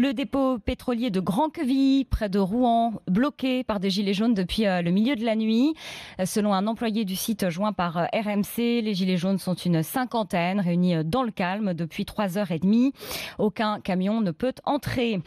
Le dépôt pétrolier de Grand-Queville, près de Rouen, bloqué par des gilets jaunes depuis euh, le milieu de la nuit. Euh, selon un employé du site joint par euh, RMC, les gilets jaunes sont une cinquantaine réunis dans le calme depuis trois heures et demie. Aucun camion ne peut entrer.